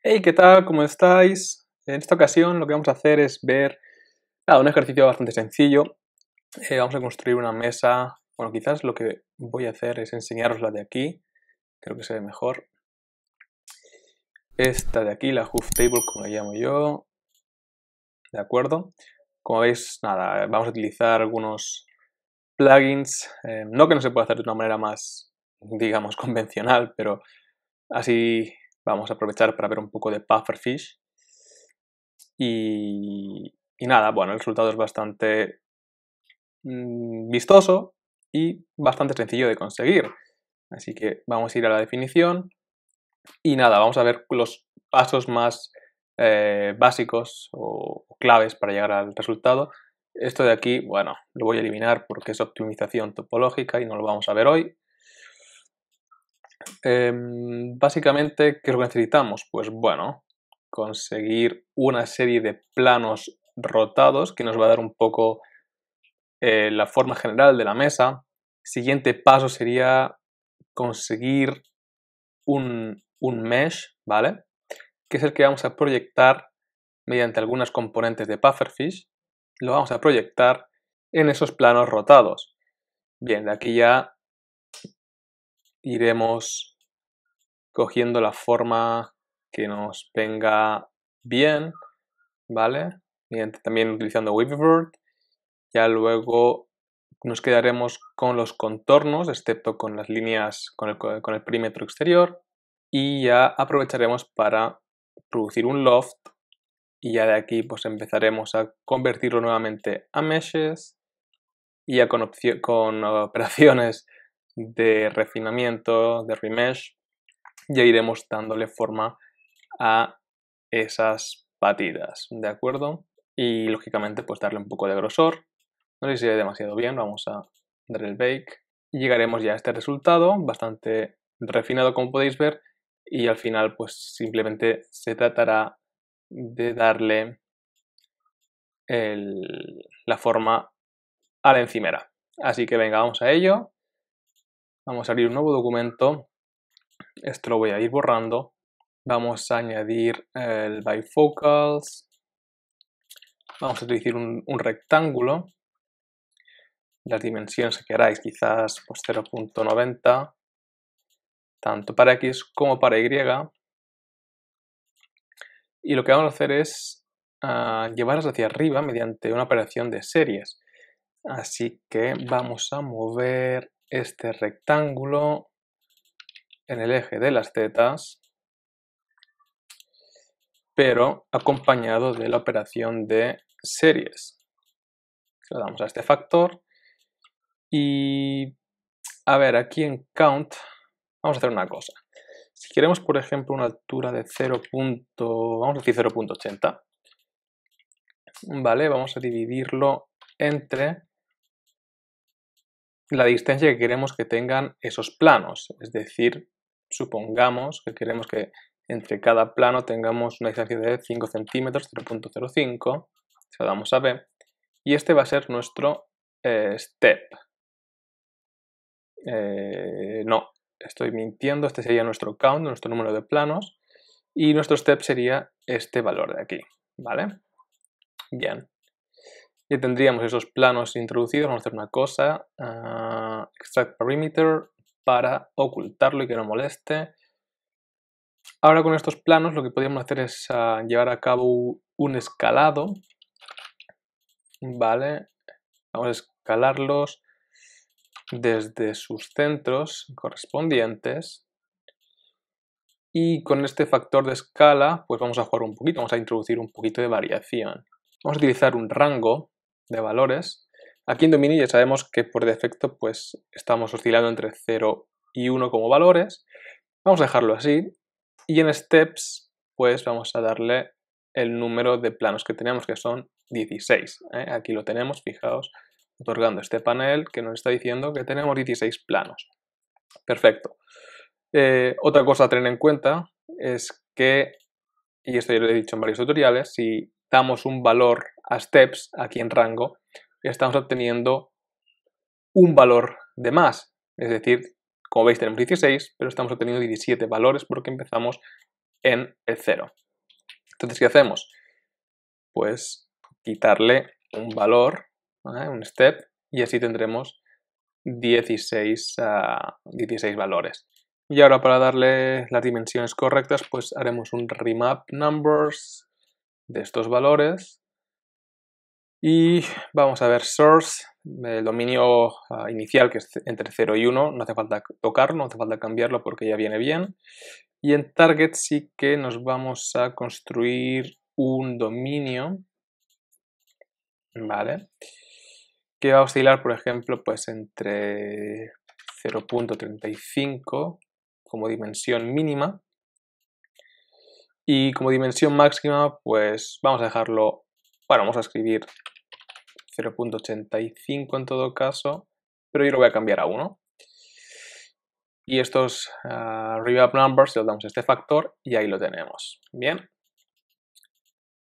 Hey, ¿qué tal? ¿Cómo estáis? En esta ocasión lo que vamos a hacer es ver nada, un ejercicio bastante sencillo. Eh, vamos a construir una mesa. Bueno, quizás lo que voy a hacer es enseñaros la de aquí. Creo que se ve mejor. Esta de aquí, la Hoof Table, como la llamo yo. ¿De acuerdo? Como veis, nada, vamos a utilizar algunos plugins. Eh, no que no se pueda hacer de una manera más, digamos, convencional, pero así Vamos a aprovechar para ver un poco de pufferfish. Y, y nada, bueno, el resultado es bastante mm, vistoso y bastante sencillo de conseguir. Así que vamos a ir a la definición. Y nada, vamos a ver los pasos más eh, básicos o claves para llegar al resultado. Esto de aquí, bueno, lo voy a eliminar porque es optimización topológica y no lo vamos a ver hoy. Em, básicamente, ¿qué es lo que necesitamos? Pues bueno, conseguir una serie de planos rotados que nos va a dar un poco eh, la forma general de la mesa. Siguiente paso sería conseguir un, un mesh, ¿vale? Que es el que vamos a proyectar mediante algunas componentes de Pufferfish. Lo vamos a proyectar en esos planos rotados. Bien, de aquí ya iremos cogiendo la forma que nos venga bien, ¿vale? También utilizando Weaverboard. Ya luego nos quedaremos con los contornos, excepto con las líneas, con el, perímetro exterior. Y ya aprovecharemos para producir un loft. Y ya de aquí pues empezaremos a convertirlo nuevamente a meshes. Y ya con operaciones de refinamiento, de remesh, ya iremos dándole forma a esas patidas, ¿de acuerdo? Y lógicamente pues darle un poco de grosor, no sé si se ve demasiado bien, vamos a dar el bake. Y llegaremos ya a este resultado, bastante refinado como podéis ver, y al final pues simplemente se tratará de darle la forma a la encimera. Así que venga, vamos a ello. Vamos a abrir un nuevo documento. Esto lo voy a ir borrando. Vamos a añadir eh, el bifocals. Vamos a utilizar un, rectángulo. Las dimensiones que queráis, quizás 0.90, pues, tanto para X como para Y. Y lo que vamos a hacer es ah, llevarlas hacia arriba mediante una operación de series. Así que vamos a mover este rectángulo en el eje de las tetas, pero acompañado de la operación de series. Le damos a este factor y a ver, aquí en count vamos a hacer una cosa. Si queremos, por ejemplo, una altura de 0. vamos a decir 0.80, ¿vale? Vamos a dividirlo entre la distancia que queremos que tengan esos planos. Es decir, supongamos que queremos que entre cada plano tengamos una distancia de 5 centímetros, 0.05, se lo damos a B, y este va a ser nuestro eh, step. Eh, no, estoy mintiendo, este sería nuestro count, nuestro número de planos, y nuestro step sería este valor de aquí, ¿vale? Bien. Ya tendríamos esos planos introducidos. Vamos a hacer una cosa, ah, extract perimeter para ocultarlo y que no moleste. Ahora con estos planos lo que podríamos hacer es ah, llevar a cabo un escalado. Vale, vamos a escalarlos desde sus centros correspondientes. Y con este factor de escala, pues vamos a jugar un poquito, vamos a introducir un poquito de variación. Vamos a utilizar un rango de valores. Aquí en dominio ya sabemos que por defecto pues estamos oscilando entre 0 y 1 como valores. Vamos a dejarlo así. Y en steps pues vamos a darle el número de planos que tenemos que son 16. ¿eh? Aquí lo tenemos, fijaos, otorgando este panel que nos está diciendo que tenemos 16 planos. Perfecto. Eh, otra cosa a tener en cuenta es que, y esto ya lo he dicho en varios tutoriales, si damos un valor a steps aquí en rango, estamos obteniendo un valor de más. Es decir, como veis tenemos 16, pero estamos obteniendo 17 valores porque empezamos en el 0. Entonces, ¿qué hacemos? Pues quitarle un valor, un step, y así tendremos 16, 16 ah, valores. Y ahora para darle las dimensiones correctas, pues haremos un remap numbers de estos valores. Y vamos a ver source, el dominio ah, inicial que es entre 0 y 1, no hace falta tocarlo, no hace falta cambiarlo porque ya viene bien. Y en target sí que nos vamos a construir un dominio, ¿vale? Que va a oscilar, por ejemplo, pues entre 0.35 como dimensión mínima y como dimensión máxima, pues vamos a dejarlo, bueno, vamos a escribir 0.85 en todo caso, pero yo lo voy a cambiar a 1. Y estos uh, ah, revamp numbers, le damos este factor y ahí lo tenemos. Bien.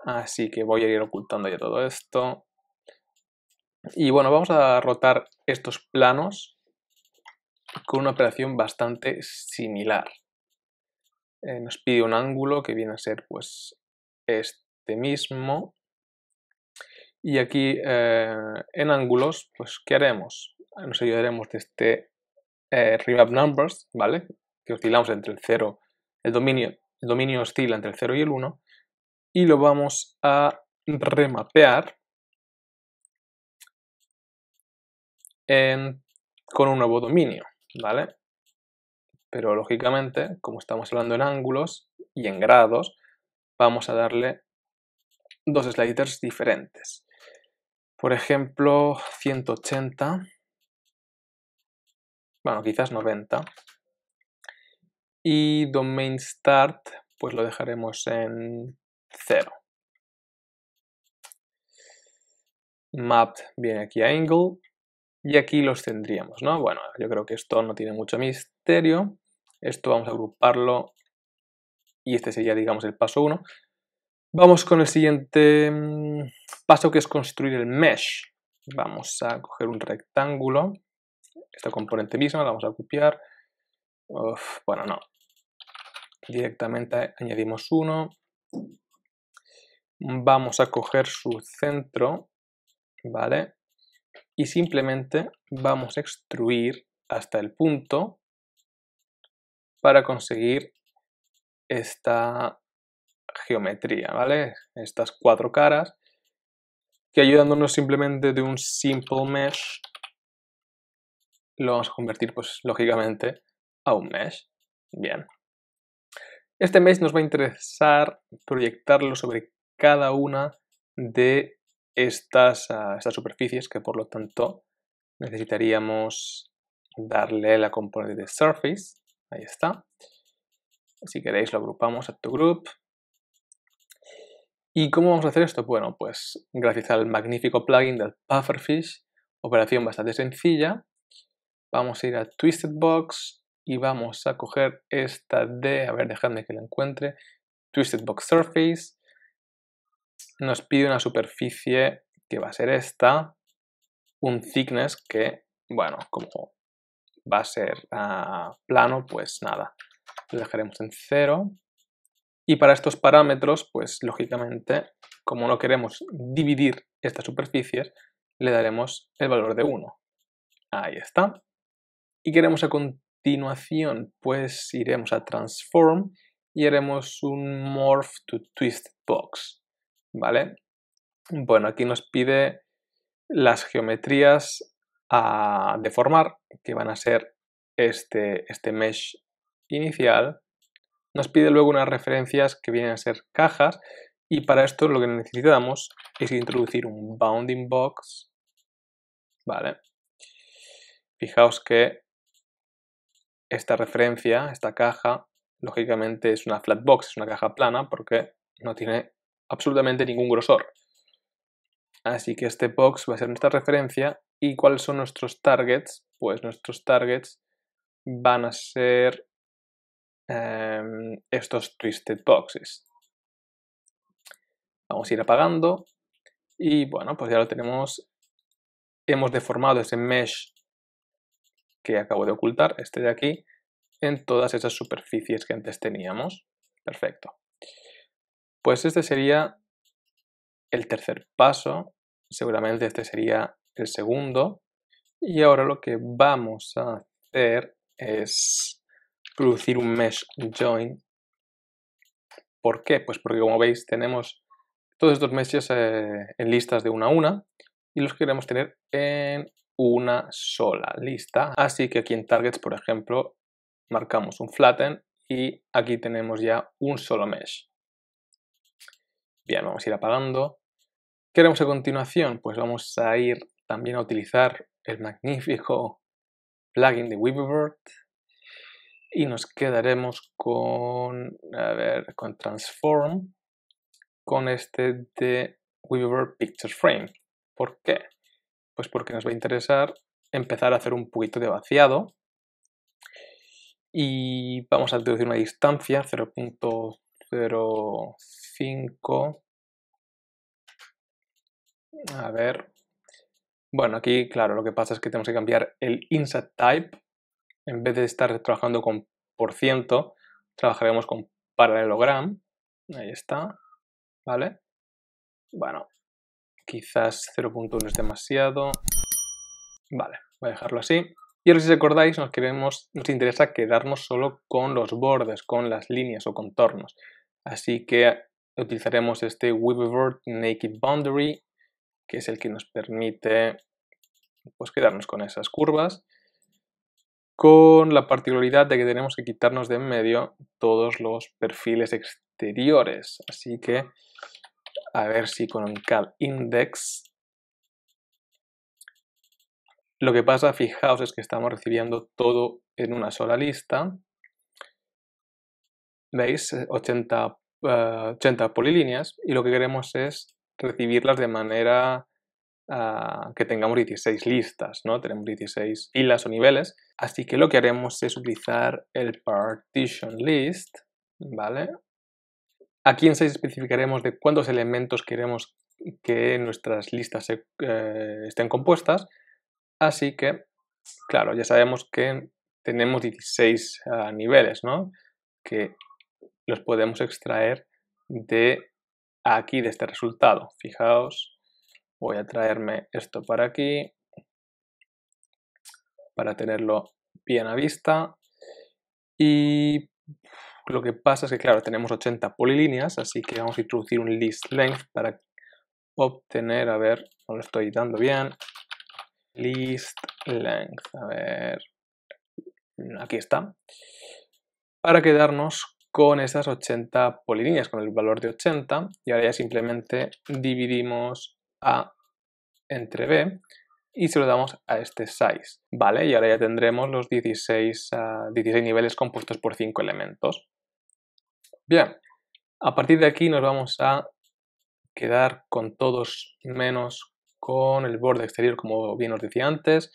Así que voy a ir ocultando ya todo esto. Y bueno, vamos a rotar estos planos con una operación bastante similar. Eh, nos pide un ángulo que viene a ser pues este mismo. Y aquí eh, en ángulos, pues ¿qué haremos? Nos ayudaremos de este eh, remap numbers, ¿vale? Que oscilamos entre el 0, el dominio, el dominio oscila entre el 0 y el 1. Y lo vamos a remapear con un nuevo dominio, ¿vale? Pero lógicamente, como estamos hablando en ángulos y en grados, vamos a darle dos sliders diferentes. Por ejemplo, 180, bueno, quizás 90. Y domain start, pues lo dejaremos en 0. map viene aquí a angle. Y aquí los tendríamos, ¿no? Bueno, yo creo que esto no tiene mucho misterio. Esto vamos a agruparlo y este sería, digamos, el paso 1. Vamos con el siguiente mm, paso que es construir el mesh. Vamos a coger un rectángulo, esta componente misma, la vamos a copiar. bueno, no. Directamente añadimos uno. Vamos a coger su centro, ¿vale? Y simplemente vamos a extruir hasta el punto para conseguir esta geometría, ¿vale? Estas cuatro caras que ayudándonos simplemente de un simple mesh lo vamos a convertir, pues lógicamente, a un mesh. Bien. Este mesh nos va a interesar proyectarlo sobre cada una de estas, ah, estas superficies que por lo tanto necesitaríamos darle la componente de surface Ahí está. Si queréis lo agrupamos a tu group. ¿Y cómo vamos a hacer esto? Bueno, pues gracias al magnífico plugin del Pufferfish, operación bastante sencilla, vamos a ir a Twisted Box y vamos a coger esta de, a ver, dejadme que la encuentre, Twisted Box Surface. Nos pide una superficie que va a ser esta, un thickness que, bueno, como va a ser ah, plano, pues nada, lo dejaremos en 0. Y para estos parámetros, pues lógicamente, como no queremos dividir estas superficies, le daremos el valor de 1. Ahí está. Y queremos a continuación, pues iremos a Transform y haremos un Morph to Twist Box, ¿vale? Bueno, aquí nos pide las geometrías a deformar, que van a ser este, este mesh inicial. Nos pide luego unas referencias que vienen a ser cajas y para esto lo que necesitamos es introducir un bounding box. Vale. Fijaos que esta referencia, esta caja, lógicamente es una flat box, es una caja plana porque no tiene absolutamente ningún grosor. Así que este box va a ser nuestra referencia y cuáles son nuestros targets. Pues nuestros targets van a ser em, estos twisted boxes. Vamos a ir apagando y bueno, pues ya lo tenemos. Hemos deformado ese mesh que acabo de ocultar, este de aquí, en todas esas superficies que antes teníamos. Perfecto. Pues este sería el tercer paso seguramente este sería el segundo. Y ahora lo que vamos a hacer es producir un mesh join. ¿Por qué? Pues porque como veis tenemos todos estos meshes eh, en listas de una a una y los queremos tener en una sola lista. Así que aquí en targets, por ejemplo, marcamos un flatten y aquí tenemos ya un solo mesh. Bien, vamos a ir apagando. ¿Qué a continuación? Pues vamos a ir también a utilizar el magnífico plugin de Weaverbird y nos quedaremos con, a ver, con Transform, con este de Weaverbird Picture Frame. ¿Por qué? Pues porque nos va a interesar empezar a hacer un poquito de vaciado y vamos a introducir una distancia 0.05 a ver. Bueno, aquí, claro, lo que pasa es que tenemos que cambiar el insert type. En vez de estar trabajando con por ciento, trabajaremos con paralelogram. Ahí está. ¿Vale? Bueno, quizás 0.1 es demasiado. Vale, voy a dejarlo así. Y ahora si os acordáis, nos, queremos, nos interesa quedarnos solo con los bordes, con las líneas o contornos. Así que utilizaremos este Weaveboard Naked Boundary que es el que nos permite pues, quedarnos con esas curvas, con la particularidad de que tenemos que quitarnos de en medio todos los perfiles exteriores. Así que a ver si con un cal index lo que pasa, fijaos, es que estamos recibiendo todo en una sola lista. ¿Veis? 80, 80 eh, polilíneas y lo que queremos es recibirlas de manera ah, que tengamos 16 listas, ¿no? Tenemos 16 filas o niveles. Así que lo que haremos es utilizar el partition list, ¿vale? Aquí en 6 especificaremos de cuántos elementos queremos que nuestras listas eh, estén compuestas. Así que, claro, ya sabemos que tenemos 16 ah, niveles, ¿no? Que los podemos extraer de aquí de este resultado. Fijaos, voy a traerme esto para aquí para tenerlo bien a vista y lo que pasa es que claro tenemos 80 polilíneas así que vamos a introducir un list length para obtener a ver no lo estoy dando bien list length a ver aquí está para quedarnos con esas 80 polilíneas, con el valor de 80, y ahora ya simplemente dividimos A entre B y se lo damos a este size, ¿vale? Y ahora ya tendremos los 16, 16 ah, niveles compuestos por 5 elementos. Bien, a partir de aquí nos vamos a quedar con todos menos con el borde exterior, como bien os decía antes.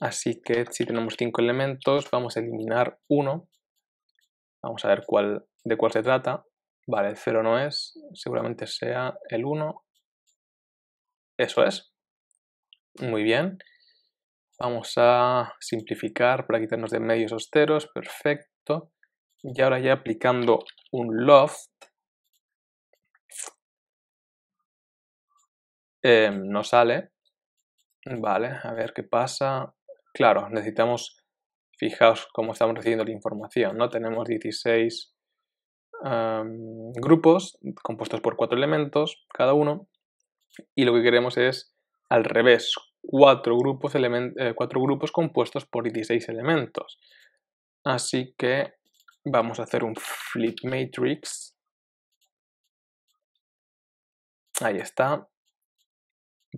Así que si tenemos 5 elementos, vamos a eliminar uno Vamos a ver cuál, de cuál se trata. Vale, el 0 no es, seguramente sea el 1. Eso es. Muy bien. Vamos a simplificar para quitarnos de medios austeros. perfecto. Y ahora ya aplicando un loft, eh, no sale. Vale, a ver qué pasa. Claro, necesitamos Fijaos cómo estamos recibiendo la información, ¿no? Tenemos 16 grupos compuestos por cuatro elementos cada uno y lo que queremos es al revés, cuatro grupos, eh, grupos compuestos por 16 elementos. Así que vamos a hacer un flip matrix. Ahí está.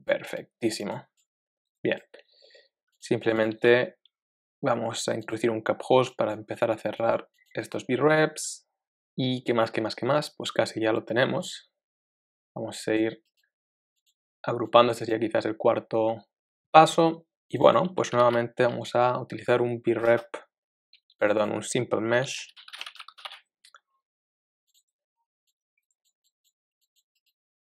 Perfectísimo. Bien. Simplemente Vamos a introducir un cap host para empezar a cerrar estos B-reps. ¿Y qué más, qué más, qué más? Pues casi ya lo tenemos. Vamos a ir agrupando, este sería quizás el cuarto paso. Y bueno, pues nuevamente vamos a utilizar un B-rep, perdón, un simple mesh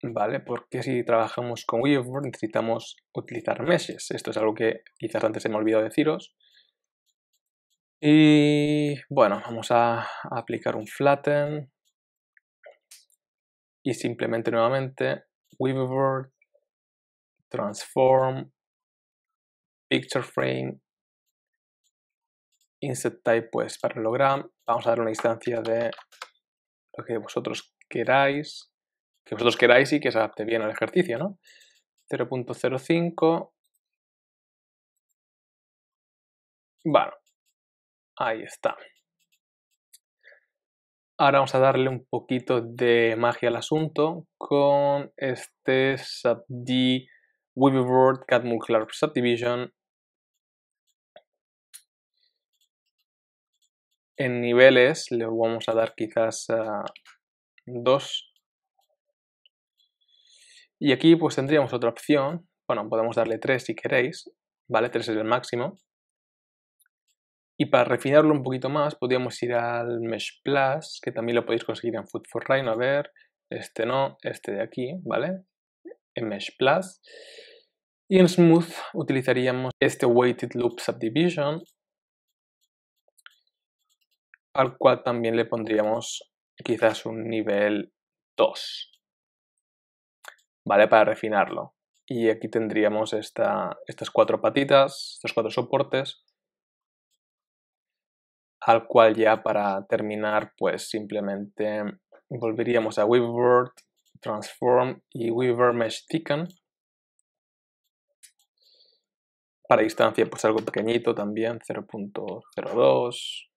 ¿vale? Porque si trabajamos con Weaver necesitamos utilizar meshes. Esto es algo que quizás antes se me olvidado deciros. Y bueno, vamos a, aplicar un flatten. Y simplemente nuevamente, Weaverboard, Transform, Picture Frame, insert Type pues paralelogram, Vamos a dar una instancia de lo que vosotros queráis, que vosotros queráis y que se adapte bien al ejercicio, ¿no? 0.05. Bueno, Ahí está. Ahora vamos a darle un poquito de magia al asunto con este clark subdivision en niveles le vamos a dar quizás 2 ah, y aquí pues tendríamos otra opción bueno podemos darle 3 si queréis vale 3 es el máximo y para refinarlo un poquito más, podríamos ir al Mesh Plus, que también lo podéis conseguir en Food for Rain. A ver, este no, este de aquí, ¿vale? En Mesh Plus. Y en Smooth utilizaríamos este Weighted Loop Subdivision, al cual también le pondríamos quizás un nivel 2, ¿vale? Para refinarlo. Y aquí tendríamos esta, estas cuatro patitas, estos cuatro soportes, al cual ya para terminar pues simplemente volveríamos a Weaver, Transform y Weaver Mesh Thicken. Para distancia pues algo pequeñito también, 0.02.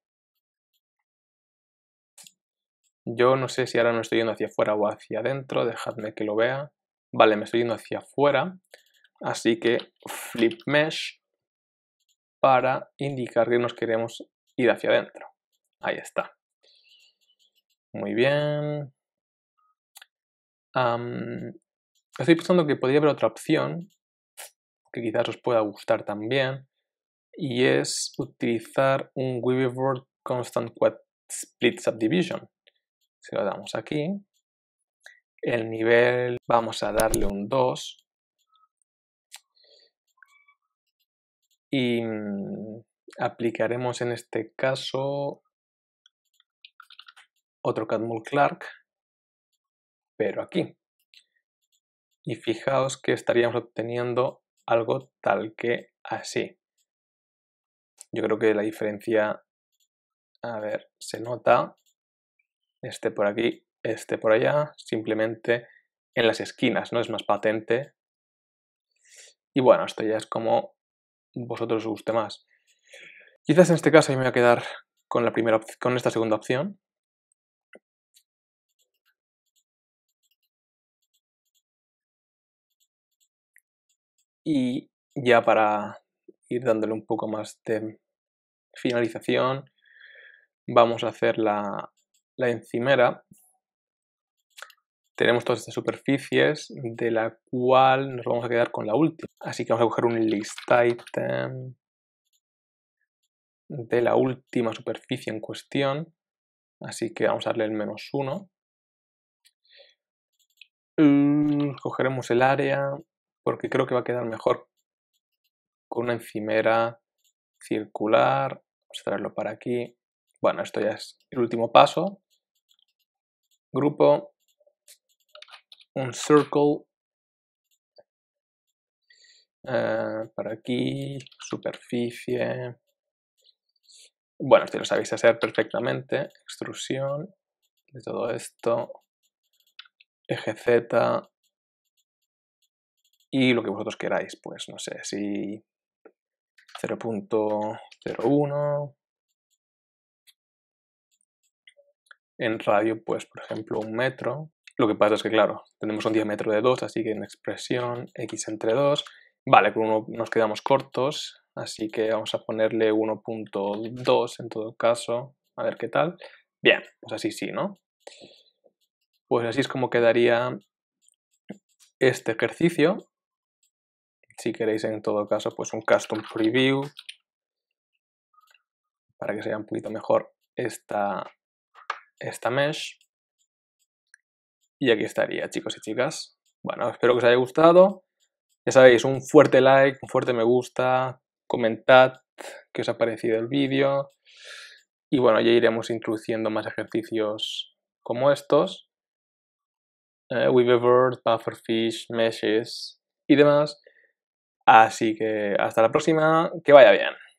Yo no sé si ahora me estoy yendo hacia afuera o hacia adentro, dejadme que lo vea. Vale, me estoy yendo hacia afuera, así que flip mesh para indicar que nos queremos y hacia adentro. Ahí está. Muy bien. estoy pensando que podría haber otra opción que quizás os pueda gustar también y es utilizar un Weaveboard Constant Quad Split Subdivision. Si lo damos aquí, el nivel vamos a darle un 2 y mm, Aplicaremos en este caso otro Catmull Clark, pero aquí. Y fijaos que estaríamos obteniendo algo tal que así. Yo creo que la diferencia, a ver, se nota, este por aquí, este por allá, simplemente en las esquinas, ¿no? Es más patente. Y bueno, esto ya es como vosotros os guste más. Quizás en este caso yo me voy a quedar con, esta segunda opción. Y ya para ir dándole un poco más de finalización, vamos a hacer la, la encimera. Tenemos todas estas superficies, de la cual nos vamos a quedar con la última. Así que vamos a coger un list item de la última superficie en cuestión, así que vamos a darle el menos uno. Mm, cogeremos el área porque creo que va a quedar mejor con una encimera circular. Vamos a traerlo para aquí. Bueno, esto ya es el último paso. Grupo, un circle eh, para aquí, superficie, bueno, esto lo sabéis hacer perfectamente. Extrusión de todo esto. Eje Z. Y lo que vosotros queráis, pues no sé, si 0.01. En radio, pues por ejemplo, un metro. Lo que pasa es que, claro, tenemos un diámetro de 2, así que en expresión x entre 2. Vale, con uno nos quedamos cortos así que vamos a ponerle 1.2 en todo caso, a ver qué tal. Bien, pues así sí, ¿no? Pues así es como quedaría este ejercicio. Si queréis en todo caso, pues un custom preview para que se vea un poquito mejor esta, esta mesh. Y aquí estaría, chicos y chicas. Bueno, espero que os haya gustado. Ya sabéis, un fuerte like, un fuerte me gusta, comentad qué os ha parecido el vídeo y bueno, ya iremos introduciendo más ejercicios como estos. Eh, buffer fish Meshes y demás. Así que hasta la próxima, que vaya bien.